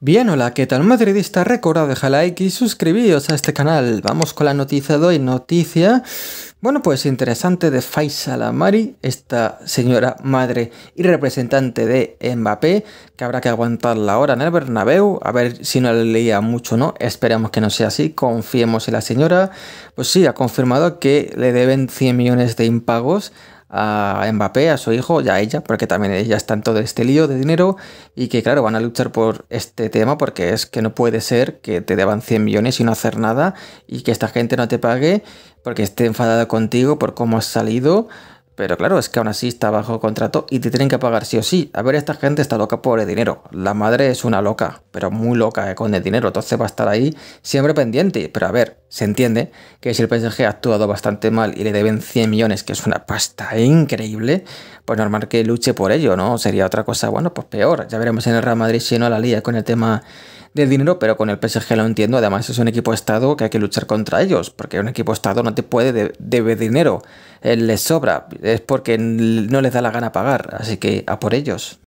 Bien, hola, ¿qué tal? Madridista, Recuerda dejar like y suscribiros a este canal. Vamos con la noticia de hoy, noticia, bueno, pues interesante de Faisal Amari, esta señora madre y representante de Mbappé, que habrá que la hora en el Bernabéu, a ver si no leía mucho, ¿no? esperemos que no sea así, confiemos en la señora. Pues sí, ha confirmado que le deben 100 millones de impagos a Mbappé, a su hijo y a ella, porque también ella está en todo este lío de dinero y que claro, van a luchar por este tema porque es que no puede ser que te deban 100 millones y no hacer nada y que esta gente no te pague porque esté enfadada contigo por cómo has salido pero claro, es que aún así está bajo contrato y te tienen que pagar sí o sí. A ver, esta gente está loca por el dinero. La madre es una loca, pero muy loca eh, con el dinero. Entonces va a estar ahí siempre pendiente. Pero a ver, se entiende que si el PSG ha actuado bastante mal y le deben 100 millones, que es una pasta increíble, pues normal que luche por ello, ¿no? Sería otra cosa, bueno, pues peor. Ya veremos en el Real Madrid si no la lía con el tema del dinero, pero con el PSG lo entiendo. Además, es un equipo de Estado que hay que luchar contra ellos, porque un equipo Estado no te puede debe dinero. Eh, les sobra, es porque no les da la gana pagar, así que a por ellos.